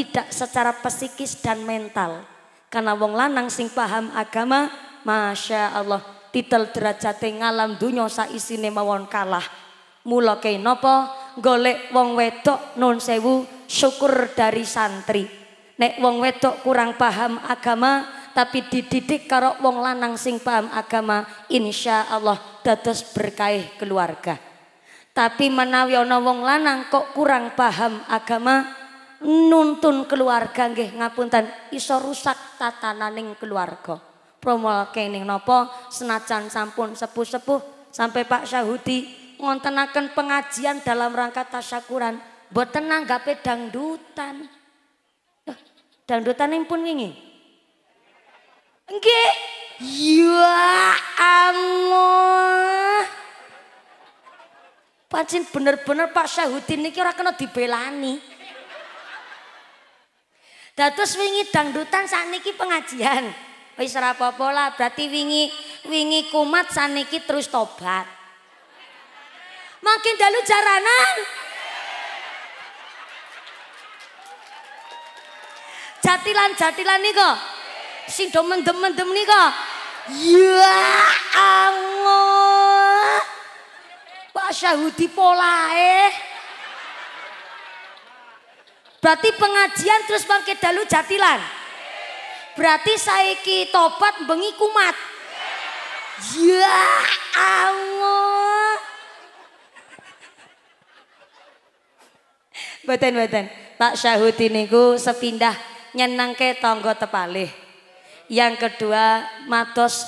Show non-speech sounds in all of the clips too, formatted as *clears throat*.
tidak secara psikis dan mental. Karena wong lanang sing paham agama, Masya Allah, titel derajat ngalam dunia sa isi mawon kalah. Mula kene nopo, golek wong wedok nun sewu syukur dari santri. Nek wong wedok kurang paham agama tapi dididik karo wong lanang sing paham agama, insya Allah dados berkaih keluarga. Tapi menawi ana wong lanang kok kurang paham agama, nuntun keluarga nggih ngapunten iso rusak tatananing keluarga. Promol kening nopo senajan sampun sepuh-sepuh sampai Pak Syahudi ngontenakan pengajian dalam rangka tasyakuran tenang nanggape dangdutan. Dangdutan yang pun wingi. Nggih. Ya Allah. pancing bener-bener Pak Syahudi ini kira kena dibelani. terus wingi dangdutan saniki pengajian. Wis ora lah, berarti wingi wingi kumat saniki terus tobat. Makin dalu jaranan. Jatilan jatilan nika. Sing do mendem-mendem nika. Ya Allah. Pak Syahudi polae. Eh. Berarti pengajian terus bangkit dalu jatilan. Berarti saiki topat bengi kumat. Ya Allah. Baten-baten. Tak syahuti niku sepindah nyenang ke tonggo tepalih. Yang kedua matos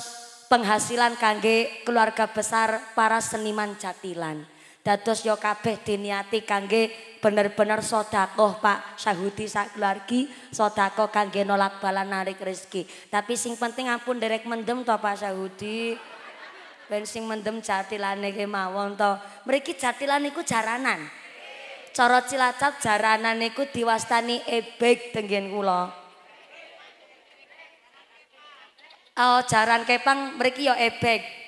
penghasilan kange keluarga besar para seniman jatilan. dados yo kabeh diniati kangge bener-bener sodakoh pak sahuti sak keluargi sodakoh kangge nolak bala narik rezeki tapi sing penting ampun derek mendem to pak sahuti ben sing mendem jatilane ke to mereka jatilan iku jaranan coro cilacap jaranan iku diwastani ebek tenggen kula oh jaran kepang mereka yo ebek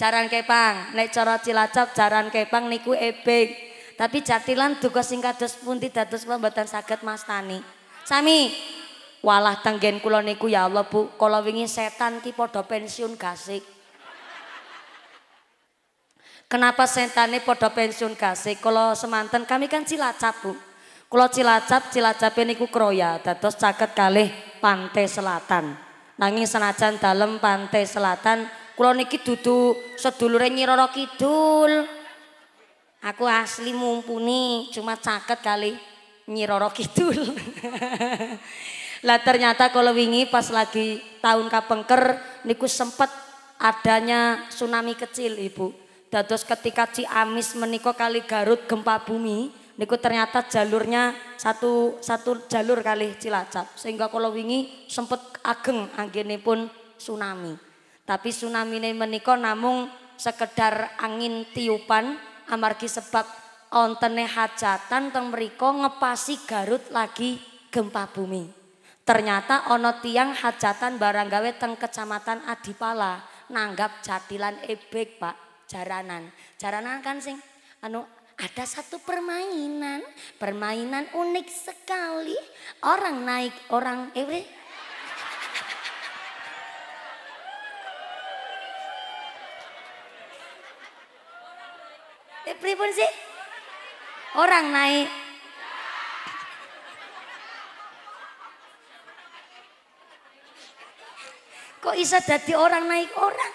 Jaran Kepang. Nek cara Cilacap Jaran Kepang niku ebing. Tapi Jatilan duga sing kados pundi dados kula sakit mas mastani. Sami walah tenggen kula niku ya Allah Bu, kalau wingi setan ki podo pensiun gasik. Kenapa setane podo pensiun gasik? Kalau semantan kami kan Cilacap, Bu. Kalau Cilacap, Cilacape niku kroya dados caket kali Pantai Selatan. Nanging senajan dalam Pantai Selatan Kulo niki dudu sedulure Nyi Roro Kidul. Aku asli mumpuni cuma caket kali Nyi Roro Kidul. *laughs* lah ternyata kalau wingi pas lagi tahun kapengker niku sempet adanya tsunami kecil Ibu. Dados ketika Ciamis menika kali Garut gempa bumi niku ternyata jalurnya satu satu jalur kali Cilacap sehingga kalau wingi sempet ageng pun tsunami. Tapi tsunami menika namung sekedar angin tiupan amargi sebab ontene hajatan teng mereka ngepasi Garut lagi gempa bumi. Ternyata ono tiang hajatan baranggawe teng kecamatan Adipala nanggap jatilan ebek pak jaranan. Jaranan kan sing anu ada satu permainan, permainan unik sekali. Orang naik, orang eh pripun sih? Orang naik. Kok bisa jadi orang naik orang?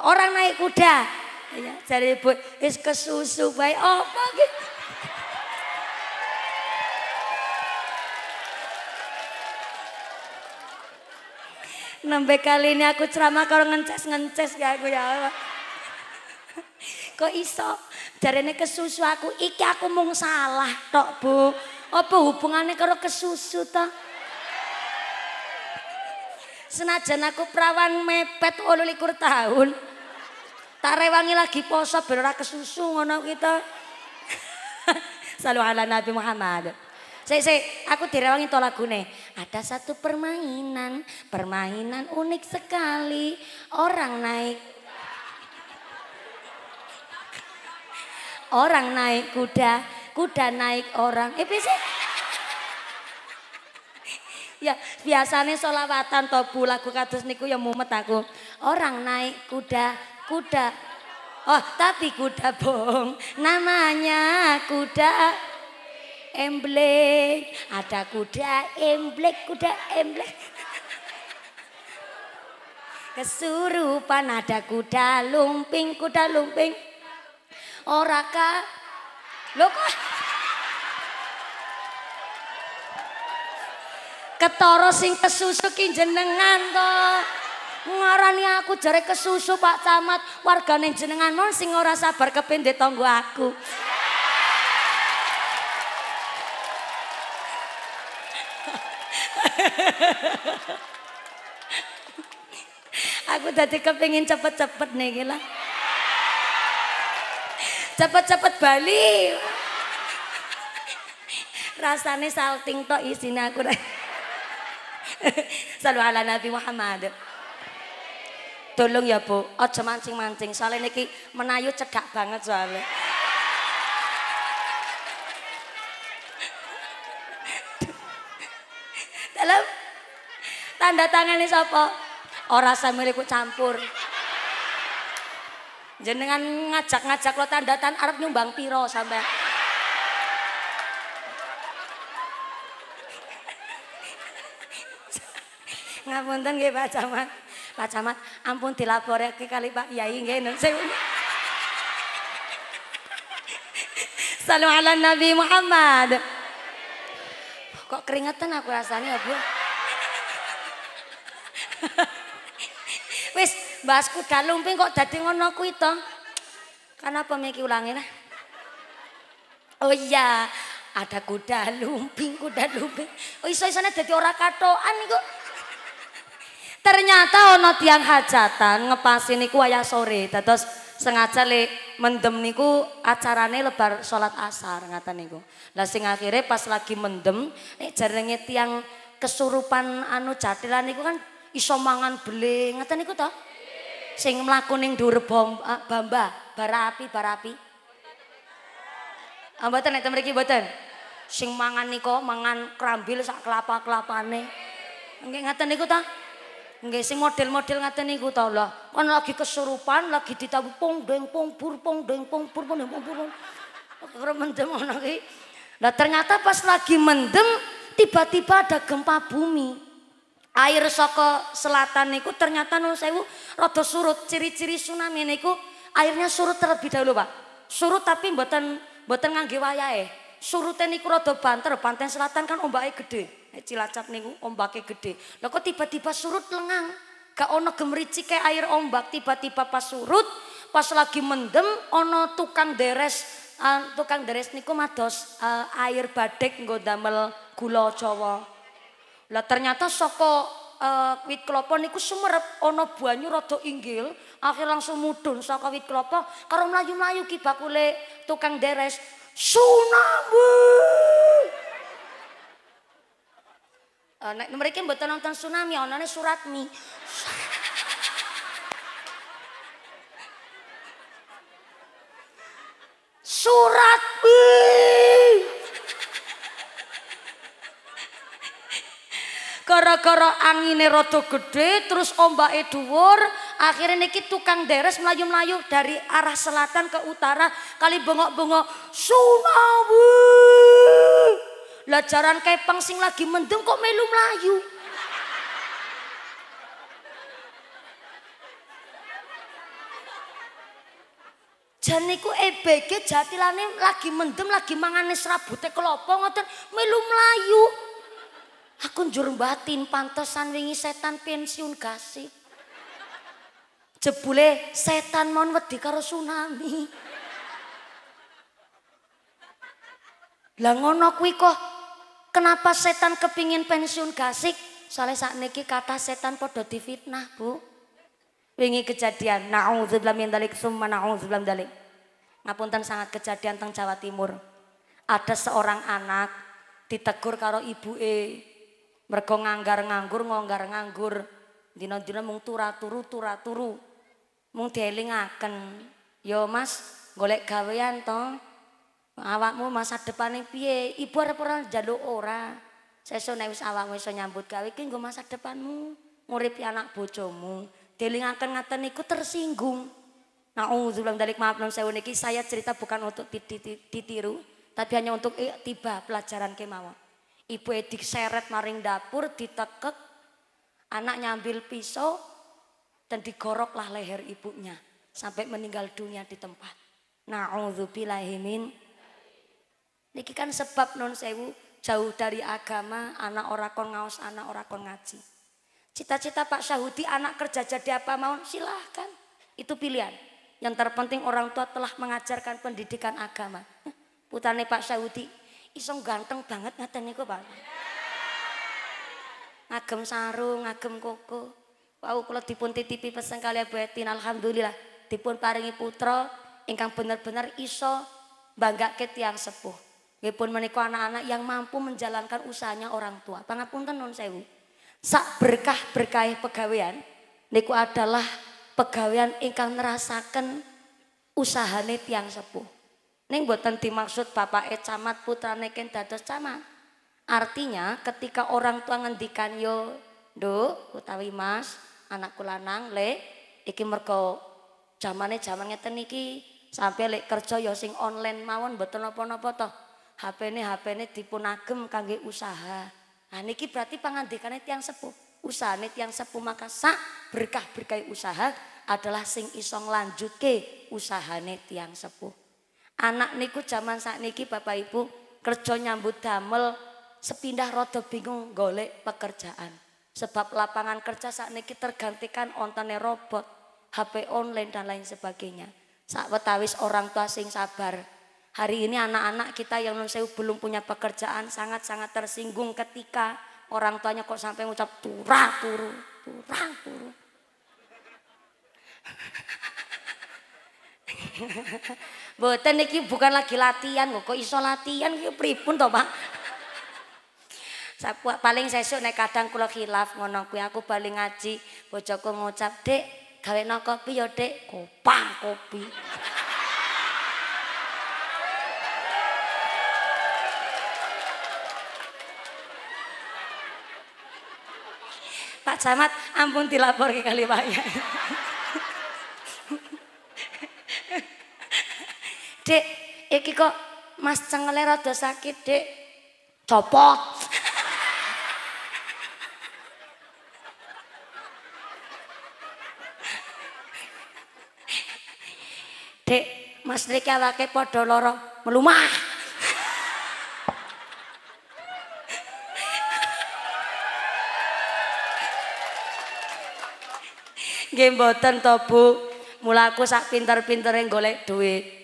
Orang naik kuda. Ya, jadi bu, is kesusu baik oh, apa gitu. kali ini aku ceramah kalau ngences ngences ya aku ya Allah. Kok iso? Jarene kesusu aku, iki aku mung salah tok, Bu. Apa hubungannya karo kesusu tok? Senajan aku perawan mepet 28 tahun. Tak rewangi lagi poso ben ora kesusu ngono kita. *laughs* Gitu. ala Nabi Muhammad. Saya, saya, aku direwangi to lagune. Ada satu permainan, permainan unik sekali. Orang naik orang naik kuda, kuda naik orang. Eh sih. Eh. ya biasanya solawatan topu lagu katus niku yang mumet aku. Orang naik kuda, kuda. Oh tapi kuda bohong, namanya kuda emblek. Ada kuda emblek, kuda emblek. Kesurupan ada kuda lumping, kuda lumping. Ora oh, ka. Lho kok Ketara sing kesusu ki jenengan to. Ngarani aku jare kesusu Pak Camat, wargane jenengan mon sing ora sabar kependhe tanggo aku. *laughs* aku tadi kepingin cepet-cepet nih gila cepet-cepet Bali. Rasanya salting tok isinya aku. Salu ala Nabi Muhammad. Tolong ya Bu, ojo mancing-mancing soalnya niki menayu cekak banget soalnya. Dalam tanda tangannya Orang Ora milikku campur. Jenengan ngajak-ngajak lo tandatan Arab nyumbang piro sampai. ten gak Pak Camat. Pak Camat, ampun ke kali Pak Yai nggih. *laughs* Salam ala Nabi Muhammad. Kok keringetan aku rasanya, Bu? *laughs* Bahas kuda lumping kok dadi ngono kuwi to. Kenapa miki ulangi lah? Oh iya, ada kuda lumping, kuda lumping. Oh iso-isone dadi ora katokan niku. Ternyata ono tiang hajatan ngepasin niku ayah sore. Dados sengaja le mendem niku acarane lebar sholat asar ngata niku. Lah sing akhire pas lagi mendem nek jarenge tiang kesurupan anu jatilan niku kan iso mangan beling ngata niku toh sing mlaku ning dhuwur eh, bamba, bara api, bara api. Ah, mboten nek mriki mboten. Sing mangan niko mangan krambil sak kelapa-kelapane. Nggih ngaten niku ta? Nggih sing model-model ngaten niku ta lho. Kon lagi kesurupan, lagi ditabu pung deng pung pur pung deng pung pur pung deng pung pur. Karo mendem ngono ki. Nah ternyata pas lagi mendem tiba-tiba ada gempa bumi air soko selatan niku ternyata nu sewu rada surut ciri-ciri tsunami niku airnya surut terlebih dahulu Pak surut tapi mboten mboten ngangge wayahe surutnya niku rada banter pantai selatan kan ombaknya gede Cilacap niku ombaknya gede lha kok tiba-tiba surut lengang gak ono gemericik kayak air ombak tiba-tiba pas surut pas lagi mendem ono tukang deres uh, tukang deres niku mados uh, air badek nggo damel gula cowok lah ternyata soko uh, eh, wit klapa niku sumerep ono banyu rada inggil, akhir langsung mudun soko wit klapa karo mlayu-mlayu ki bakule tukang deres. Tsunami! Uh, eh, nek mriki mboten nonton tsunami, *laughs* surat suratmi. Surat perkara angine rada gede, terus ombake dhuwur, akhirnya niki tukang deres mlayu melayu dari arah selatan ke utara kali bengok-bengok Sunawi. Lah jaran kepeng sing lagi mendem kok melu mlayu. Jan niku EBG jatilane lagi mendem lagi mangane serabute kelopong, ngoten melu mlayu. Aku njur batin pantesan wingi setan pensiun kasih. Jebule setan mon wedi karo tsunami. Lah ngono kuwi kok kenapa setan kepingin pensiun gasik? Soalnya saat niki kata setan podo difitnah, Bu. Wingi kejadian, na'udzubillah min dalik, summa na'udzubillah min dalik. Ngapunten sangat kejadian teng Jawa Timur. Ada seorang anak ditegur karo ibu e mergo nganggar nganggur ngonggar nganggur dina-dina mung turu-turu turu-turu mung dielingaken yo Mas golek gawean to awakmu masa depane piye ibu arep ora njaluk ora seso nek wis awakmu iso nyambut gawe iki nggo masa depanmu nguripi anak bojomu dielingaken ngaten niku tersinggung Nauzubillah dalik maaf non saya niki saya cerita bukan untuk ditiru tapi hanya untuk eh, tiba pelajaran kemawon Ibu edik seret maring dapur ditekek, anak nyambil pisau dan digoroklah leher ibunya sampai meninggal dunia di tempat. Na'udzubillahimin. Niki kan sebab non sewu jauh dari agama, anak orang kon ngaos, anak orang kon ngaji. Cita-cita Pak Syahudi anak kerja jadi apa mau silahkan. Itu pilihan. Yang terpenting orang tua telah mengajarkan pendidikan agama. Putane Pak Syahudi Isong ganteng banget ngaten niku, Pak. Ngagem sarung, ngagem koko. Wau kula tipun titipi pesen kali alhamdulillah Tipun paringi putra engkang bener-bener iso banggake tiang sepuh. Nggih pun anak-anak yang mampu menjalankan usahanya orang tua. Pangapunten nun sewu. Sak berkah berkah pegawean niku adalah pegawean engkang nerasakan usahane tiang sepuh. Neng buatan dimaksud bapak e camat putra neken dados camat. Artinya ketika orang tua ngendikan yo do utawi mas anak kulanang le iki merko zamane zaman ngeten iki sampai le kerja yo ya sing online mawon betul nopo nopo toh hp ini hp ini dipun nagem kangge usaha. Nah niki berarti pangandikane tiang sepuh. Usahane tiang sepu maka sak berkah-berkah usaha adalah sing isong lanjut ke usahane tiang sepuh. Anak niku zaman saat niki Bapak Ibu kerja nyambut damel sepindah rada bingung golek pekerjaan. Sebab lapangan kerja saat niki tergantikan ontane robot, HP online dan lain sebagainya. Saat wetawis orang tua sing sabar. Hari ini anak-anak kita yang non belum punya pekerjaan sangat-sangat tersinggung ketika orang tuanya kok sampai ngucap turang turu, turang turu. *laughs* Boten iki bukan lagi latihan kok iso latihan ki pripun to, Pak? Saya paling sesuk nek kadang kula khilaf ngono kuwi aku paling ngaji bojoku ngucap, "Dek, gawe no kopi ya, Dek." kopi. Pak Camat, ampun dilapor ke kali Pak iki Mas cengele rada sakit, Dik. Copot. *laughs* dik Mas Riki awake padha lara, melumah. Nggih mboten to, Bu. Mulaku sak pinter-pintere golek duit.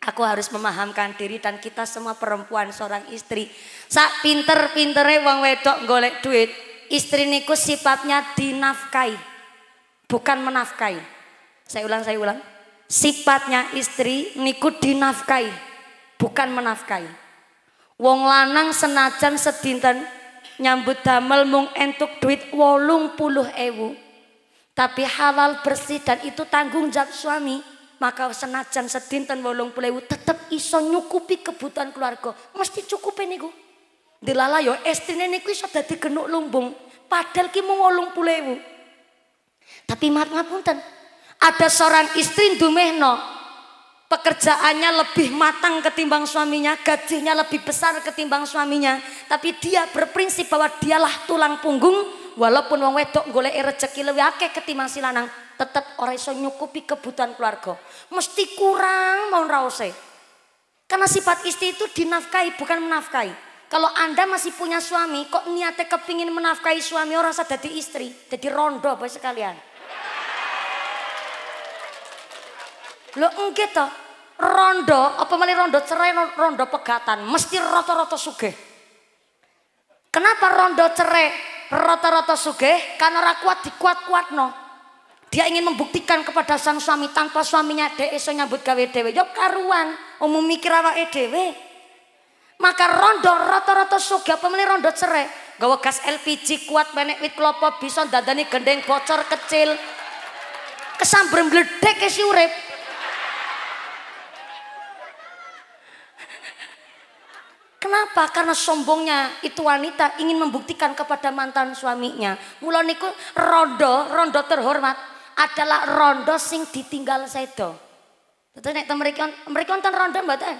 Aku harus memahamkan diri dan kita semua perempuan seorang istri. Sak pinter-pintere Wang wedok golek duit, istri niku sifatnya dinafkai, bukan menafkai. Saya ulang, saya ulang. Sifatnya istri niku dinafkai, bukan menafkai. Wong lanang senajan sedinten nyambut damel mung entuk duit wolung puluh ewu. Tapi halal bersih dan itu tanggung jawab suami. Maka senajan sedinten wolung pulewu tetep iso nyukupi kebutuhan keluarga. Mesti ini niku. Dilala yo estine niku iso dadi genuk lumbung. Padahal ki mung wolung pulewu. Tapi maaf ngapunten. Ada seorang istri dumehno pekerjaannya lebih matang ketimbang suaminya, gajinya lebih besar ketimbang suaminya, tapi dia berprinsip bahwa dialah tulang punggung walaupun wong wedok golek rezeki lebih akeh ketimbang si lanang tetap orang iso nyukupi kebutuhan keluarga. Mesti kurang mau rause. Karena sifat istri itu dinafkahi bukan menafkahi. Kalau Anda masih punya suami, kok niatnya kepingin menafkahi suami orang rasa jadi istri, jadi rondo apa sekalian. Lo enggak toh, rondo apa malah rondo cerai rondo pegatan mesti roto-roto sugih kenapa rondo cerai roto-roto sugih karena ora kuat dikuat no dia ingin membuktikan kepada sang suami tanpa suaminya dia iso nyambut gawe dhewe ya karuan umum mikir awake dhewe maka rondo rata-rata suga pemilih rondo cerai gawe gas LPG kuat menek wit klopo bisa dandani gendeng bocor kecil kesamber ke si urip Kenapa? Karena sombongnya itu wanita ingin membuktikan kepada mantan suaminya. Mulai niku rondo, rondo terhormat adalah rondo sing ditinggal sedo. Tentu nek mereka mriki wonten rondo mboten?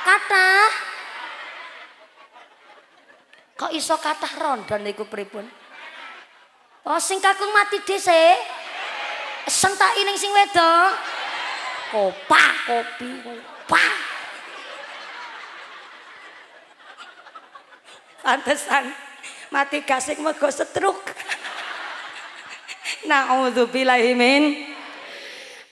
kata, Kok iso kata rondo niku pripun? Oh sing kakung mati dhisik. Sentaki ning sing wedok. Kopah kopi kopah. Pantesan mati kasih mergo setruk. Na'udzubillahimin.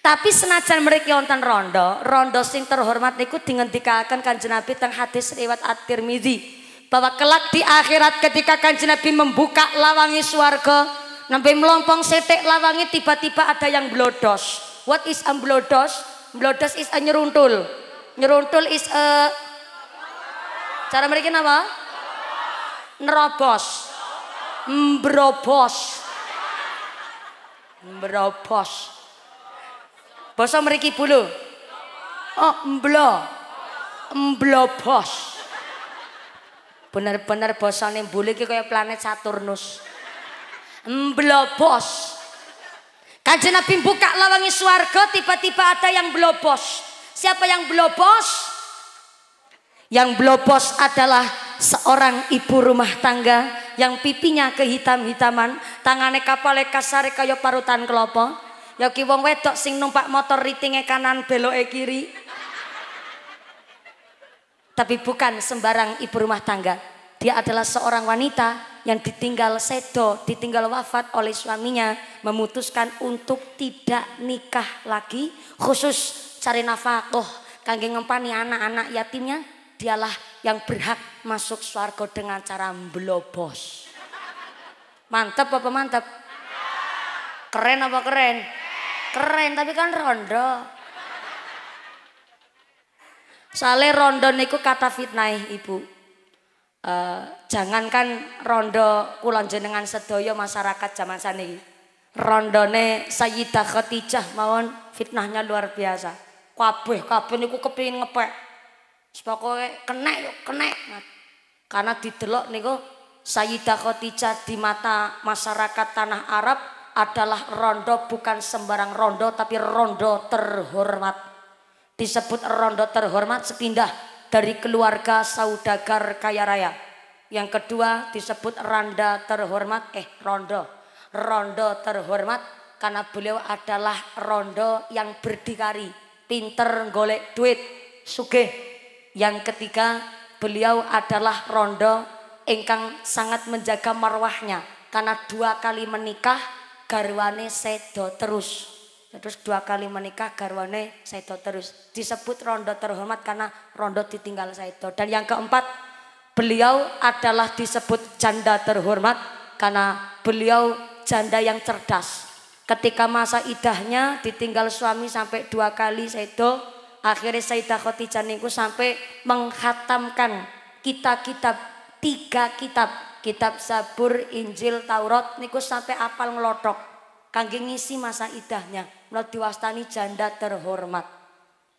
Tapi senajan mereka wonten rondo, rondo sing terhormat niku dingendikaken Kanjeng Nabi teng hadis riwayat At-Tirmizi bahwa kelak di akhirat ketika Kanjeng Nabi membuka lawangi swarga, nampi melompong setek lawangi tiba-tiba ada yang blodos. What is a blodos? Blodos is a nyeruntul. Nyeruntul is a Cara mereka apa? Nerobos. Mbrobos. Mbrobos. Basa mriki bulu. Oh, mblo. Mblobos. Bener-bener basane mbule iki kaya planet Saturnus. Mblobos. Kanjeng Nabi buka lawangi swarga tiba-tiba ada yang blobos. Siapa yang blobos? Yang blobos adalah seorang ibu rumah tangga yang pipinya kehitam-hitaman, tangane kapale kasare kaya parutan kelopo Ya ki wong wedok sing numpak motor ritinge kanan beloke kiri. Tapi bukan sembarang ibu rumah tangga. Dia adalah seorang wanita yang ditinggal sedo, ditinggal wafat oleh suaminya, memutuskan untuk tidak nikah lagi, khusus cari nafkah oh, kangge ngempani anak-anak yatimnya, dialah yang berhak masuk swargo dengan cara mblobos. Mantap apa mantap? Keren apa keren? Keren tapi kan rondo. Soalnya rondo niku kata fitnah ibu. Uh, jangankan rondo kulon jenengan sedoyo masyarakat zaman saniki. Rondone Sayyidah Khadijah mawon fitnahnya luar biasa. Kabeh kabeh niku kepingin ngepek Pokoknya kena yuk, kena. Karena nih kok Sayyidah Khadijah di mata masyarakat tanah Arab adalah rondo bukan sembarang rondo tapi rondo terhormat. Disebut rondo terhormat sepindah dari keluarga saudagar kaya raya. Yang kedua disebut randa terhormat eh rondo. Rondo terhormat karena beliau adalah rondo yang berdikari, pinter golek duit, sugih yang ketiga, beliau adalah rondo engkang sangat menjaga marwahnya karena dua kali menikah garwane sedo terus. Terus dua kali menikah garwane sedo terus. Disebut rondo terhormat karena rondo ditinggal sedo. Dan yang keempat, beliau adalah disebut janda terhormat karena beliau janda yang cerdas. Ketika masa idahnya ditinggal suami sampai dua kali sedo, akhirnya Sayyidah Khadijah niku sampai menghatamkan kitab-kitab tiga kitab kitab Sabur Injil, Taurat niku sampai apal ngelotok kangge ngisi masa idahnya menurut diwastani janda terhormat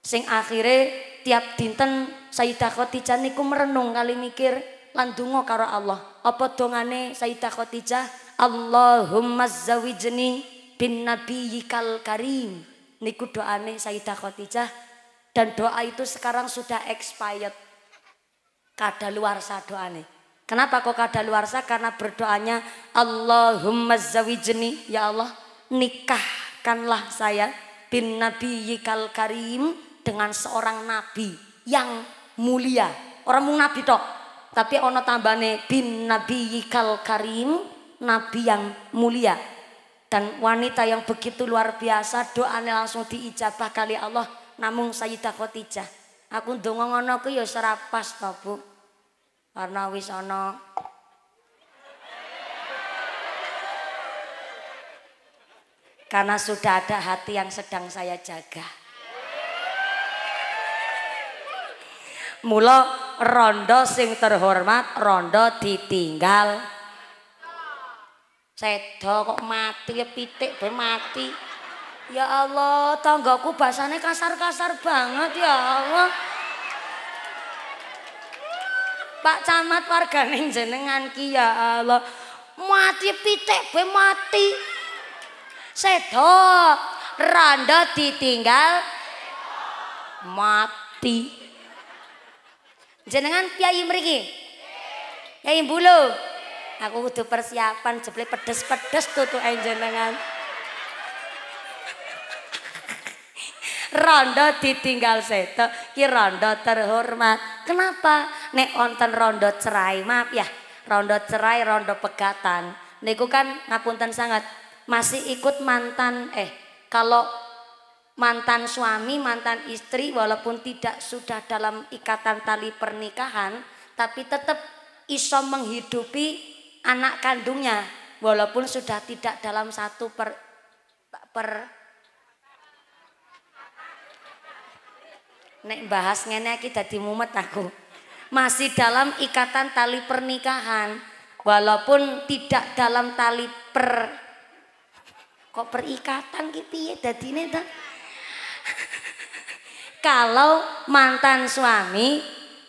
sing akhirnya tiap dinten Sayyidah Khadijah niku merenung kali mikir landungo karo Allah apa dongane Sayyidah Khadijah Allahumma zawijni bin nabiyikal karim niku doane Sayyidah Khadijah dan doa itu sekarang sudah expired. Kada luar doa nih. Kenapa kok kada luar sa? Karena berdoanya Allahumma zawijni ya Allah nikahkanlah saya bin Nabi Yikal Karim dengan seorang nabi yang mulia. Orang mung nabi tok, tapi ono tambane bin Nabi Yikal Karim, nabi yang mulia. Dan wanita yang begitu luar biasa doanya langsung diijabah kali Allah namung Sayyidah Khadijah. Aku ndonga ngono ku ya pas to, Bu. Karena wis ana Karena sudah ada hati yang sedang saya jaga. Mula rondo sing terhormat, rondo ditinggal. Sedo kok mati ya pitik ben mati. Ya Allah, tanggaku bahasanya kasar-kasar banget ya Allah. Pak Camat warga jenengan ki ya Allah. Mati pitik be mati. Sedo randa ditinggal mati. Jenengan piyai mriki? Nggih. Kyai Bulu. Aku kudu persiapan jeble pedes-pedes tutuke jenengan. Rondo ditinggal seto ki rondo terhormat. Kenapa? Nek onten rondo cerai, maaf ya. Rondo cerai, rondo pegatan. Niku kan ngapunten sangat masih ikut mantan eh kalau mantan suami, mantan istri walaupun tidak sudah dalam ikatan tali pernikahan tapi tetap iso menghidupi anak kandungnya walaupun sudah tidak dalam satu per per Nek bahas ngene iki dadi mumet aku. Masih dalam ikatan tali pernikahan. Walaupun tidak dalam tali per kok perikatan ki piye dadine ta? *laughs* Kalau mantan suami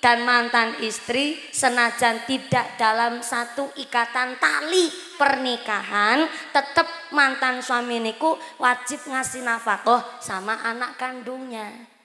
dan mantan istri senajan tidak dalam satu ikatan tali pernikahan tetap mantan suami niku wajib ngasih nafkah sama anak kandungnya.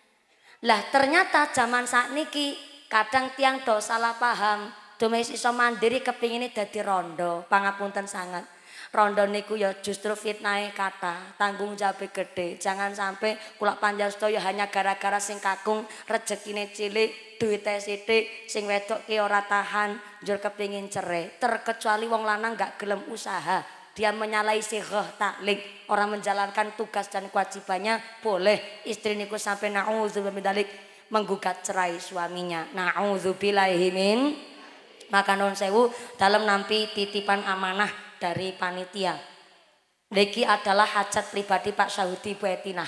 Lah ternyata zaman saat niki kadang tiang do salah paham. Dumais iso mandiri kepingin jadi rondo. Pangapunten sangat. Rondo niku ya justru fitnah e, kata, tanggung jawab gede. Jangan sampai panjang panjasta ya hanya gara-gara sing kakung rezekine cilik, duit sithik, sing wedok ki ora tahan, kepingin cerai. Terkecuali wong lanang gak gelem usaha, dia menyalahi roh taklik orang menjalankan tugas dan kewajibannya boleh istri niku sampai naudzubillah menggugat cerai suaminya naudzubillahi maka non sewu dalam nampi titipan amanah dari panitia Deki adalah hajat pribadi Pak Saudi Buetina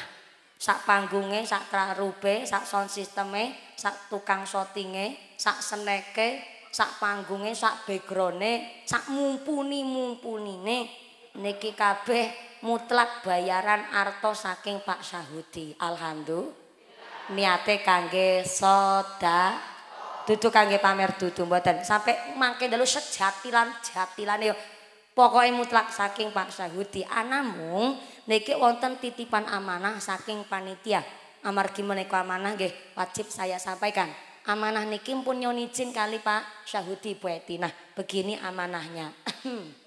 sak panggungnya, sak trarube, sak sound systeme, sak tukang shootinge, sak seneke, sak panggunge sak backgrounde sak mumpuni mumpunine niki kabeh mutlak bayaran arto saking Pak Syahudi. alhamdulillah niate kangge soda duduk kangge pamer duduk. mboten sampai mangke dulu sejatilan jatilan yo pokoknya mutlak saking Pak Syahudi. anamung niki wonten titipan amanah saking panitia amargi menika amanah nggih wajib saya sampaikan Amanah niki pun nyonijin kali Pak Syahudi Bu Nah, begini amanahnya. *clears throat*